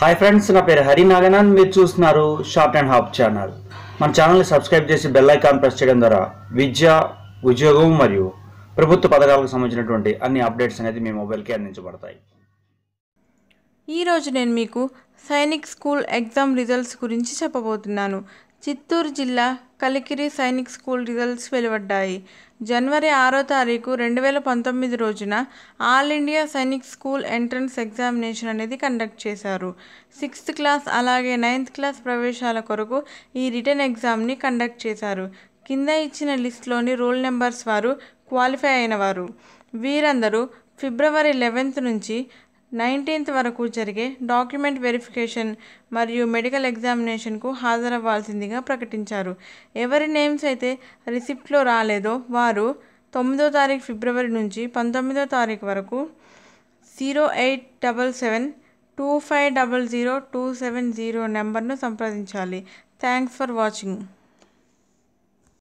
hi friends నా పేరు హరి నాగనాథ్ మీరు చూస్తున్నారు షార్ట్ అండ్ హాప్ ఛానల్ మన ఛానల్ని సబ్స్క్రైబ్ చేసి బెల్ ఐకాన్ ప్రెస్ చేయడం ద్వారా విద్య ఉద్యోగం మరియు ప్రభుత్వ పథకాలకు సంబంధించినటువంటి అన్ని అప్డేట్స్ అనేది మీ మొబైల్కి అందించబడతాయి ఈరోజు నేను మీకు సైనిక్ స్కూల్ ఎగ్జామ్ రిజల్ట్స్ గురించి చెప్పబోతున్నాను చిత్తూరు జిల్లా కలికిరి సైనిక్ స్కూల్ రిజల్ట్స్ వెలువడ్డాయి జనవరి ఆరో తారీఖు రెండు వేల పంతొమ్మిది రోజున all India Sainik school entrance examination అనేది కండక్ట్ చేశారు సిక్స్త్ క్లాస్ అలాగే నైన్త్ క్లాస్ ప్రవేశాల కొరకు ఈ రిటర్న్ ఎగ్జామ్ని కండక్ట్ చేశారు కింద ఇచ్చిన లిస్ట్లోని రోల్ నెంబర్స్ వారు క్వాలిఫై అయినవారు వీరందరూ ఫిబ్రవరి లెవెన్త్ నుంచి నైన్టీన్త్ వరకు జరిగే డాక్యుమెంట్ వెరిఫికేషన్ మరియు మెడికల్ ఎగ్జామినేషన్కు హాజరవ్వాల్సిందిగా ప్రకటించారు ఎవరి నేమ్స్ అయితే రిసిప్ట్లో రాలేదో వారు తొమ్మిదో తారీఖు ఫిబ్రవరి నుంచి పంతొమ్మిదో తారీఖు వరకు zero eight double seven two five double zero two seven zero నెంబర్ను సంప్రదించాలి థ్యాంక్స్ ఫర్ వాచింగ్